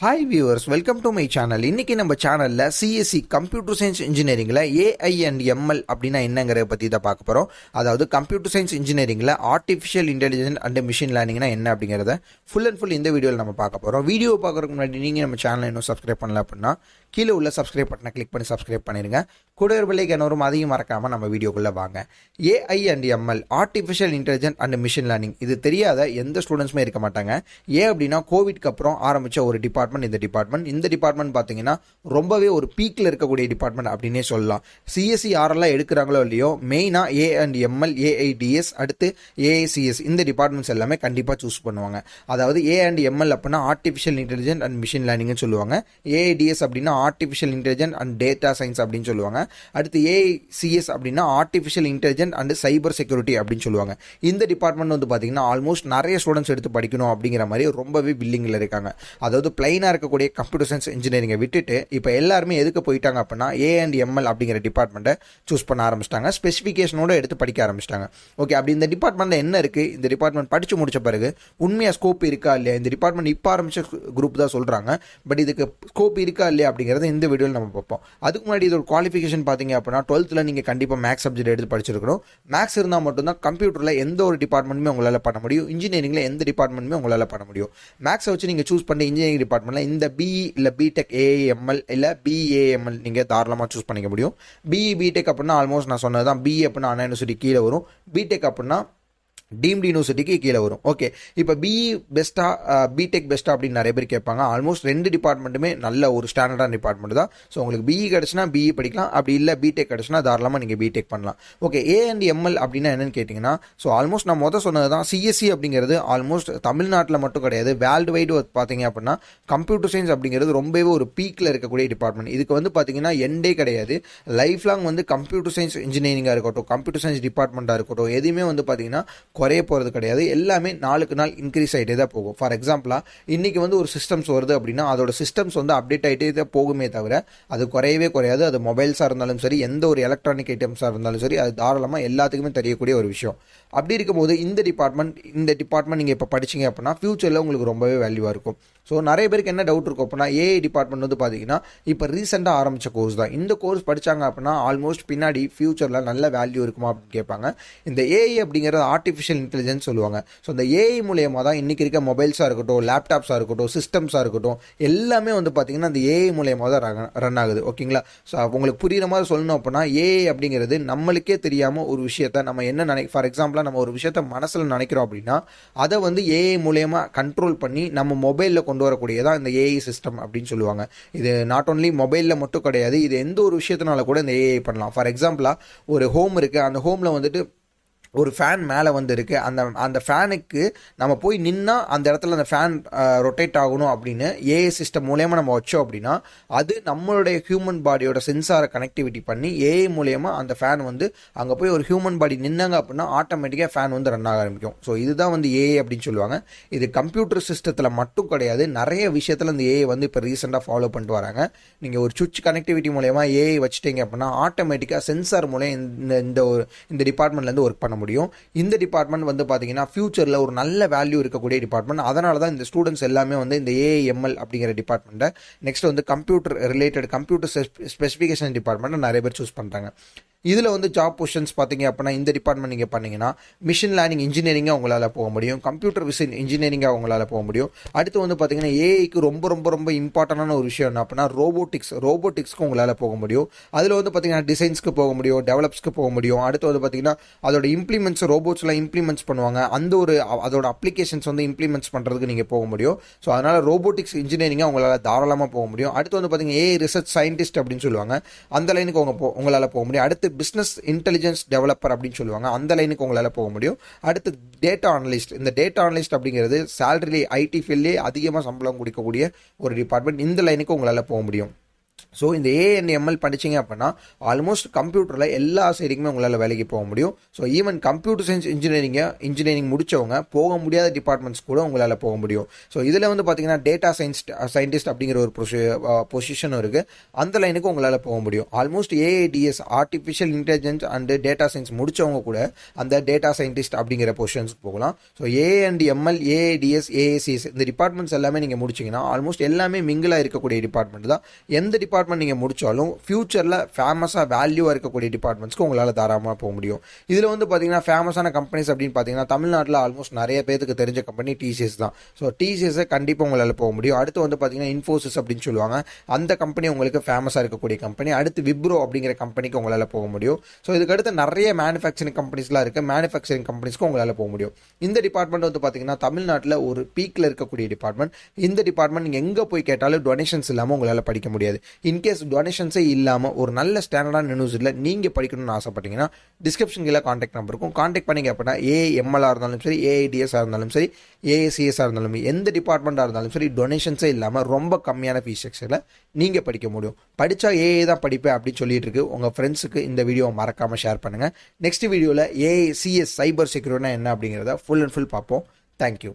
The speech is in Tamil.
hi viewers welcome to my channel இன்னைக்கு நம்ம சேனலில் சிஎஸ்சி கம்ப்யூட்டர் சயின்ஸ் இன்ஜினியரிங்கில் ஏஐ அண்ட் எம்எல் அப்படின்னா என்னங்கிறத பற்றி தான் பார்க்க போகிறோம் அதாவது கம்ப்யூட்டர் சயின்ஸ் இன்ஜினியரிங்கில் ஆர்டிஃபிஷியல் இன்டெலிஜென்ஸ் அண்ட் மிஷின் லேர்னிங்னா என்ன அப்படிங்கிறத ஃபுல் அண்ட் ஃபுல் இந்த வீடியோவில் நம்ம பார்க்க போகிறோம் வீடியோ பார்க்குறதுக்கு முன்னாடி நீங்கள் நம்ம சேனலை இன்னும் சப்ஸ்கிரைப் பண்ணல அப்படின்னா கீழே உள்ள சப்ஸ்கிரைப் பட்டனை கிளிக் பண்ணி சப்ஸ்கிரைப் பண்ணிடுங்க கூட ஒரு விலைக்கு என்னவரும் அதையும் மறக்காமல் நம்ம வீடியோக்குள்ளே வாங்க AI and ML artificial intelligence and machine learning இது தெரியாத எந்த ஸ்டூடெண்ட்ஸுமே இருக்க மாட்டாங்க ஏன் அப்படின்னா கோவிட்க்கு அப்புறம் ஆரம்பித்த ஒரு டிபார்ட் டிபார்ட்மெண்ட் இந்த டிபார்ட்மெண்ட் இந்த டிபார்ட்மெண்ட் பார்த்தீங்கன்னா ரொம்பவே ஒரு பீக்கில் இருக்கக்கூடிய டிபார்ட்மெண்ட் அப்படின்னே சொல்லலாம் சிஎஸ்சி யாரெல்லாம் e, எடுக்கிறாங்களோ இல்லையோ மெயினாக ஏ அண்ட் எம்எல் ஏஐடிஎஸ் அடுத்து ஏஐசிஎஸ் இந்த டிபார்ட்மெண்ட்ஸ் எல்லாமே கண்டிப்பாக சூஸ் பண்ணுவாங்க அதாவது ஏ அண்ட் எம்எல் அப்படின்னா ஆர்டிஃபிஷியல் இன்டெலிஜென்ட் அண்ட் மிஷின் லேர்னிங்னு சொல்லுவாங்க ஏஐடிஎஸ் அப்படின்னா artificial intelligent and data science அப்படின்னு சொல்லுவாங்க அடுத்து ஏஐசிஎஸ் அப்படின்னா artificial intelligent and cyber security அப்படின்னு சொல்லுவாங்க இந்த டிபார்ட்மெண்ட் வந்து பார்த்தீங்கன்னா ஆல்மோஸ்ட் நிறைய ஸ்டூடெண்ட்ஸ் எடுத்து படிக்கணும் அப்படிங்கிற மாதிரி ரொம்பவே பில்லிங்கில் இருக்காங்க அதாவது பிளைன் மெயினாக இருக்கக்கூடிய கம்ப்யூட்டர் சயின்ஸ் இன்ஜினியரிங்கை விட்டுட்டு இப்போ எல்லாருமே எதுக்கு போயிட்டாங்க அப்படின்னா ஏ அண்ட் எம்எல் அப்படிங்கிற டிபார்ட்மெண்ட்டை சூஸ் பண்ண ஆரம்பிச்சிட்டாங்க ஸ்பெசிஃபிகேஷனோட எடுத்து படிக்க ஆரம்பிச்சிட்டாங்க ஓகே அப்படி இந்த டிபார்ட்மெண்ட்டில் என்ன இருக்குது இந்த டிபார்ட்மெண்ட் படித்து முடிச்ச பிறகு உண்மையாக ஸ்கோப் இருக்கா இல்லையா இந்த டிபார்ட்மெண்ட் இப்போ ஆரம்பிச்ச குரூப் தான் சொல்கிறாங்க பட் இதுக்கு ஸ்கோப் இருக்கா இல்லையா அப்படிங்கிறத இந்த வீடியோவில் நம்ம பார்ப்போம் அதுக்கு முன்னாடி இதோட குவாலிஃபிகேஷன் பார்த்தீங்க அப்படின்னா டுவெல்த்தில் நீங்கள் கண்டிப்பாக மேக்ஸ் சப்ஜெக்ட் எடுத்து படிச்சிருக்கணும் மேக்ஸ் இருந்தால் மட்டும்தான் கம்ப்யூட்டரில் எந்த ஒரு டிபார்ட்மெண்ட்டுமே உங்களால் பண்ண முடியும் இன்ஜினியரிங்கில் எந்த டிபார்ட்மெண்ட்டுமே உங்களால் பண்ண முடியும் மேக்ஸை வச்சு நீங்கள் சூஸ் பண்ணி இன்ஜினியரிங் டிபார்ட்மெண்ட் ஃபார்முலா இந்த பிஇ இல்லை பிடெக் ஏஎம்எல் இல்லை பிஏஎம்எல் நீங்கள் தாராளமாக சூஸ் பண்ணிக்க முடியும் பிஇ பிடெக் அப்படின்னா ஆல்மோஸ்ட் நான் சொன்னது தான் பிஇ அப்படின்னா அண்ணா யூனிவர்சிட்டி கீழே வரும் பிடெக் அப்படின்னா டீம்டு யூனிவர்சிட்டிக்கு கீழே வரும் ஓகே இப்போ பிஇ பெஸ்ட்டாக பிடெக் பெஸ்ட்டா அப்படின்னு நிறைய பேர் கேட்பாங்க ஆல்மோஸ்ட் ரெண்டு டிபார்ட்மெண்ட்டுமே நல்ல ஒரு ஸ்டாண்டர்டான டிபார்ட்மெண்ட் தான் ஸோ உங்களுக்கு பிஇ கிடச்சுனா பிஇ படிக்கலாம் அப்படி இல்லை பிடெக் கிடச்சுனா தாராளமாக நீங்கள் பிடெக் பண்ணலாம் ஓகே ஏ அண்ட் எம்எல் அப்படின்னா என்னென்னு கேட்டிங்கன்னா ஸோ ஆல்மோஸ்ட் நான் மொதல் சொன்னது தான் சிஎஸ்சி e அப்படிங்கிறது ஆல்மோஸ்ட் தமிழ்நாட்டில் மட்டும் கிடையாது வேர்ல்டு வைடு பார்த்தீங்க அப்படின்னா கம்ப்யூட்டர் சயின்ஸ் அப்படிங்கிறது ரொம்பவே ஒரு பீக்கில் இருக்கக்கூடிய டிபார்ட்மெண்ட் இதுக்கு வந்து பார்த்தீங்கன்னா எண்டே கிடையாது லைஃப் லாங் வந்து கம்ப்யூட்டர் சயின்ஸ் இன்ஜினியரிங்காக இருக்கட்டும் கம்ப்யூட்டர் சயின்ஸ் டிபார்ட்மெண்ட்டாக இருக்கட்டும் எதுவுமே வந்து பார்த்தீங்கன்னா குறைய போகிறது கிடையாது எல்லாமே நாளுக்கு நாள் இன்க்ரீஸ் ஆகிட்டே தான் போகும் ஃபார் எக்ஸாம்பிளாக இன்றைக்கி வந்து ஒரு சிஸ்டம்ஸ் வருது அப்படின்னா அதோட சிஸ்டம்ஸ் வந்து அப்டேட் ஆகிட்டே தான் போகுமே தவிர அது குறையவே குறையாது அது மொபைல்ஸாக இருந்தாலும் சரி எந்த ஒரு எலக்ட்ரானிக் ஐட்டம்ஸாக இருந்தாலும் சரி அது தாராளமாக எல்லாத்துக்குமே தெரியக்கூடிய ஒரு விஷயம் அப்படி இருக்கும்போது இந்த டிபார்ட்மெண்ட் இந்த டிபார்ட்மெண்ட் நீங்கள் இப்போ படிச்சிங்க அப்படின்னா ஃப்யூச்சரில் உங்களுக்கு ரொம்பவே வேல்யூவாக இருக்கும் ஸோ நிறைய பேருக்கு என்ன டவுட் இருக்கும் அப்படின்னா ஏஐ டிபார்ட்மெண்ட் வந்து பார்த்தீங்கன்னா இப்போ ரீசெண்டாக ஆரம்பித்த கோர்ஸ் தான் இந்த கோர்ஸ் படித்தாங்க அப்படின்னா ஆல்மோஸ்ட் பின்னாடி ஃப்யூச்சரில் நல்ல வேல்யூ இருக்குமா அப்படின்னு கேட்பாங்க இந்த ஏஐ அப்படிங்கிறது ஆர்டிஃபிஷியல் ஆர்டிஃபிஷியல் இன்டெலிஜென்ஸ் சொல்லுவாங்க ஸோ அந்த ஏஐ மூலியமாக தான் இன்றைக்கி இருக்க மொபைல்ஸாக இருக்கட்டும் லேப்டாப்ஸாக இருக்கட்டும் சிஸ்டம்ஸாக இருக்கட்டும் எல்லாமே வந்து பார்த்திங்கன்னா அந்த ஏஐ மூலியமாக தான் ரன் ஆகுது ஓகேங்களா ஸோ உங்களுக்கு புரியுற மாதிரி சொல்லணும் அப்படின்னா ஏஐ அப்படிங்கிறது நம்மளுக்கே தெரியாமல் ஒரு விஷயத்த நம்ம என்ன நினை ஃபார் எக்ஸாம்பிளாக நம்ம ஒரு விஷயத்த மனசில் நினைக்கிறோம் அப்படின்னா அதை வந்து ஏஐ மூலியமாக கண்ட்ரோல் பண்ணி நம்ம மொபைலில் கொண்டு வரக்கூடியதான் இந்த ஏஐ சிஸ்டம் அப்படின்னு சொல்லுவாங்க இது நாட் ஓன்லி மொபைலில் மட்டும் கிடையாது இது எந்த ஒரு விஷயத்தினால கூட இந்த ஏஐ பண்ணலாம் ஃபார் எக்ஸாம்பிளாக ஒரு ஹோம் இருக்குது அந்த ஹோமில் வந்துட்டு ஒரு ஃபேன் மேலே வந்திருக்கு அந்த அந்த ஃபேனுக்கு நம்ம போய் நின்னால் அந்த இடத்துல அந்த ஃபேன் ரொட்டேட் ஆகணும் அப்படின்னு ஏஐ சிஸ்டம் மூலயமா நம்ம வச்சோம் அப்படின்னா அது நம்மளுடைய ஹியூமன் பாடியோட சென்சாரை கனெக்டிவிட்டி பண்ணி ஏஐ மூலயமா அந்த ஃபேன் வந்து அங்கே போய் ஒரு ஹியூமன் பாடி நின்னாங்க அப்படின்னா ஆட்டோமேட்டிக்காக ஃபேன் வந்து ரன் ஆக ஆரம்பிக்கும் ஸோ இதுதான் வந்து ஏஐ அப்படின்னு சொல்லுவாங்க இது கம்ப்யூட்டர் சிஸ்டத்தில் மட்டும் கிடையாது நிறைய விஷயத்தில் இந்த ஏஐ வந்து இப்போ ரீசெண்டாக ஃபாலோ பண்ணிட்டு வராங்க நீங்கள் ஒரு சுவிட்ச் கனெக்டிவிட்டி மூலயமா ஏஐ வச்சுட்டீங்க அப்படின்னா ஆட்டோமேட்டிக்காக சென்சார் மூலயம் இந்த இந்த ஒரு இந்த டிபார்ட்மெண்ட்லேருந்து ஒர்க் பண்ண முடியும் முடியும் இந்த டிபார்ட்மெண்ட் வந்து பார்த்தீங்கன்னா ஃபியூச்சரில் ஒரு நல்ல வேல்யூ இருக்கக்கூடிய டிபார்ட்மெண்ட் அதனால தான் இந்த ஸ்டூடெண்ட்ஸ் எல்லாமே வந்து இந்த ஏஎம்எல் அப்படிங்கிற டிபார்ட்மெண்ட்டை நெக்ஸ்ட் வந்து கம்ப்யூட்டர் ரிலேட்டட் கம்ப்யூட்டர் ஸ்பெசிஃபிகேஷன் டிபார்ட்மெண்ட்டை நிறைய பேர் சூஸ் பண்ணுறாங்க இதில் வந்து ஜாப் பொசிஷன்ஸ் பார்த்தீங்க அப்படின்னா இந்த டிபார்ட்மெண்ட் நீங்கள் பண்ணிங்கன்னா மிஷின் லேர்னிங் இன்ஜினியரிங்காக உங்களால் போக முடியும் கம்ப்யூட்டர் விசின் இன்ஜினியரிங்காக உங்களால் போக முடியும் அடுத்து வந்து பார்த்தீங்கன்னா ஏஐக்கு ரொம்ப ரொம்ப ரொம்ப இம்பார்ட்டண்டான ஒரு விஷயம் என்ன அப்படின்னா ரோபோட்டிக்ஸ் ரோபோட்டிக்ஸ்க்கு உங்களால் போக முடியும் அதில் வந்து பார்த்தீங்கன்னா டிசைன்ஸ்க்கு போக முடியும் டெவலப்ஸ்க்கு போக முடியும் அடுத்து வந்து பார்த்தீங்கன்னா அதோட இம்ப்ளிமெண்ட்ஸ் ரோபோட்ஸ்லாம் இம்ப்ளிமெண்ட்ஸ் பண்ணுவாங்க அந்த ஒரு அதோட அப்ளிகேஷன்ஸ் வந்து இம்ப்ளிமெண்ட்ஸ் பண்ணுறதுக்கு நீங்கள் போக முடியும் ஸோ அதனால் ரோபோட்டிக்ஸ் இன்ஜினியரிங்காக உங்களால் தாராளமாக போக முடியும் அடுத்து வந்து பார்த்தீங்கன்னா ஏஐ ரிசர்ச் சயின்டிஸ்ட் அப்படின்னு சொல்லுவாங்க அந்த லைனுக்கு உங்கள் உங்களால் போக முடியும் அடுத்து பிஸ்னஸ் இன்டெலிஜென்ஸ் டெவலப்பர் அப்படின்னு சொல்லுவாங்க அந்த லைனுக்கு உங்களால் போக முடியும் அடுத்து டேட்டா அனலிஸ்ட் இந்த டேட்டா அனலிஸ்ட் அப்படிங்கிறது சேலரிலே ஐடி ஃபீல்ட்லேயே அதிகமாக சம்பளம் கொடுக்கக்கூடிய ஒரு டிபார்ட்மெண்ட் இந்த லைனுக்கு உங்களால் போக முடியும் ஸோ இந்த ஏஎன்எம்எல் படிச்சிங்க அப்படின்னா ஆல்மோஸ்ட் கம்ப்யூட்டரில் எல்லா சைடுக்குமே உங்களால் வேலைக்கு போக முடியும் so even computer science இன்ஜினியரிங்கை engineering முடித்தவங்க போக முடியாத டிபார்ட்மெண்ட்ஸ் கூட உங்களால் போக முடியும் ஸோ இதில் வந்து பார்த்தீங்கன்னா டேட்டா சயின்ஸ் சயின்டிஸ்ட் அப்படிங்கிற ஒரு பொசிஷனும் இருக்குது அந்த லைனுக்கு உங்களால் போக முடியும் almost AI DS artificial intelligence and data science முடித்தவங்க கூட அந்த டேட்டா சயின்டிஸ்ட் அப்படிங்கிற பொசிஷன்ஸ்க்கு போகலாம் so A and ML AI DS AACS இந்த டிபார்ட்மெண்ட்ஸ் எல்லாமே நீங்கள் முடிச்சிங்கன்னா ஆல்மோஸ்ட் எல்லாமே மிங்கிலாக இருக்கக்கூடிய டிபார்ட்மெண்ட் தான் எந்த டிபார்ட்மெண்ட் டிபார்ட்மெண்ட் நீங்கள் முடித்தாலும் ஃப்யூச்சரில் ஃபேமஸாக வேல்யூவாக இருக்கக்கூடிய டிபார்ட்மெண்ட்ஸ்க்கு உங்களால் தாராளமாக போக முடியும் இதில் வந்து பார்த்தீங்கன்னா ஃபேமஸான கம்பெனிஸ் அப்படின்னு பார்த்தீங்கன்னா தமிழ்நாட்டில் ஆல்மோஸ்ட் நிறைய பேருக்கு தெரிஞ்ச கம்பெனி டிசிஎஸ் தான் ஸோ டிசிஎஸ்ஸை கண்டிப்பாக உங்களால் போக முடியும் அடுத்து வந்து பார்த்தீங்கன்னா இன்ஃபோசிஸ் அப்படின்னு சொல்லுவாங்க அந்த கம்பெனி உங்களுக்கு ஃபேமஸாக இருக்கக்கூடிய கம்பெனி அடுத்து விப்ரோ அப்படிங்கிற கம்பெனிக்கு உங்களால் போக முடியும் ஸோ இதுக்கடுத்து நிறைய மேனுஃபேக்சரிங் கம்பெனிஸ்லாம் இருக்குது மேனுஃபேக்சரிங் கம்பெனிஸ்க்கு உங்களால் போக முடியும் இந்த டிபார்ட்மெண்ட் வந்து பார்த்தீங்கன்னா தமிழ்நாட்டில் ஒரு பீக்கில் இருக்கக்கூடிய டிபார்ட்மெண்ட் இந்த டிபார்ட்மெண்ட் நீங்கள் எங்கே போய் கேட்டாலும் டொனேஷன்ஸ் இல்லாமல் உங்களால் படிக்க முடியாது இன்கேஸ் டொனேஷன்ஸே இல்லாமல் ஒரு நல்ல ஸ்டாண்டர்டான நியூஸில் நீங்கள் படிக்கணும்னு ஆசைப்பட்டீங்கன்னா டிஸ்கிரிப்ஷன் கீழே காண்டாக்ட் நம்பர் இருக்கும் காண்டாக்ட் பண்ணி அப்படின்னா ஏஎம்எல்ஆ இருந்தாலும் சரி ஏஐடிஎஸ்ஆ இருந்தாலும் சரி ஏஏசிஎஸ்ஆ இருந்தாலும் எந்த டிபார்ட்மெண்ட்டாக இருந்தாலும் சரி டொனேஷன்ஸே இல்லாமல் ரொம்ப கம்மியான ஃபீஸ் ஸ்ட்ரக்சரில் நீங்கள் படிக்க முடியும் படித்தா ஏஏ தான் படிப்பேன் அப்படின்னு சொல்லிட்டு இருக்கு உங்கள் ஃப்ரெண்ட்ஸுக்கு இந்த வீடியோ மறக்காமல் ஷேர் பண்ணுங்கள் நெக்ஸ்ட் வீடியோவில் ஏஏசிஎஸ் சைபர் செக்யூரிட்டினா என்ன அப்படிங்கிறத ஃபுல் அண்ட் ஃபுல் பார்ப்போம் தேங்க்யூ